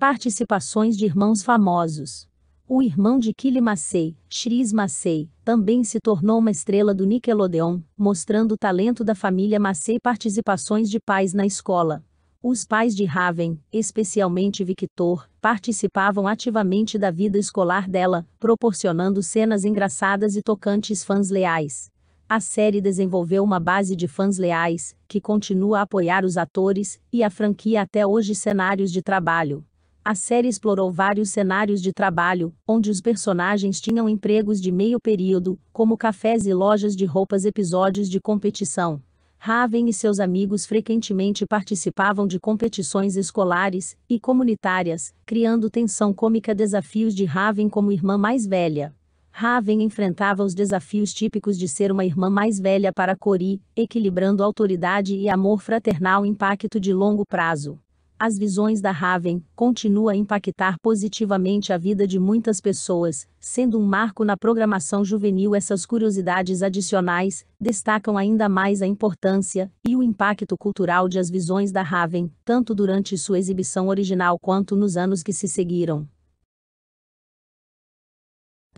Participações de irmãos famosos. O irmão de Kili Massey, Chris Massey, também se tornou uma estrela do Nickelodeon, mostrando o talento da família Massey participações de pais na escola. Os pais de Raven, especialmente Victor, participavam ativamente da vida escolar dela, proporcionando cenas engraçadas e tocantes fãs leais. A série desenvolveu uma base de fãs leais, que continua a apoiar os atores e a franquia até hoje cenários de trabalho. A série explorou vários cenários de trabalho, onde os personagens tinham empregos de meio período, como cafés e lojas de roupas, episódios de competição. Raven e seus amigos frequentemente participavam de competições escolares e comunitárias, criando tensão cômica desafios de Raven como irmã mais velha. Raven enfrentava os desafios típicos de ser uma irmã mais velha para Cori, equilibrando autoridade e amor fraternal impacto de longo prazo. As visões da Raven continua a impactar positivamente a vida de muitas pessoas, sendo um marco na programação juvenil. Essas curiosidades adicionais destacam ainda mais a importância e o impacto cultural de As Visões da Raven, tanto durante sua exibição original quanto nos anos que se seguiram.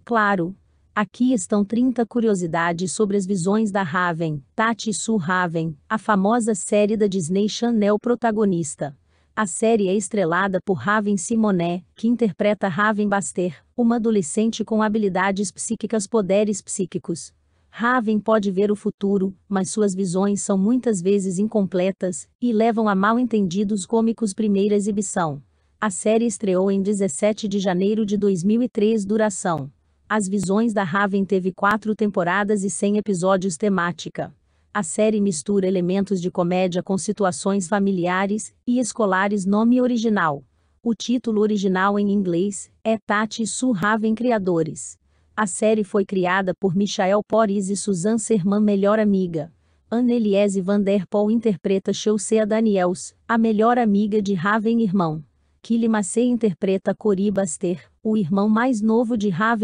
Claro, Aqui estão 30 curiosidades sobre as visões da Raven, Tati Su Raven, a famosa série da Disney Channel protagonista. A série é estrelada por Raven Simonet, que interpreta Raven Baster, uma adolescente com habilidades psíquicas poderes psíquicos. Raven pode ver o futuro, mas suas visões são muitas vezes incompletas e levam a mal entendidos cômicos primeira exibição. A série estreou em 17 de janeiro de 2003 duração. As Visões da Raven teve quatro temporadas e 100 episódios temática. A série mistura elementos de comédia com situações familiares e escolares. Nome original. O título original em inglês é Tati e Sue Raven Criadores. A série foi criada por Michael Poris e Suzanne Serman, melhor amiga. Anneliese van der Poel interpreta Chelsea Daniels, a melhor amiga de Raven irmão. Kylie Massey interpreta Cory Baster, o irmão mais novo de Raven.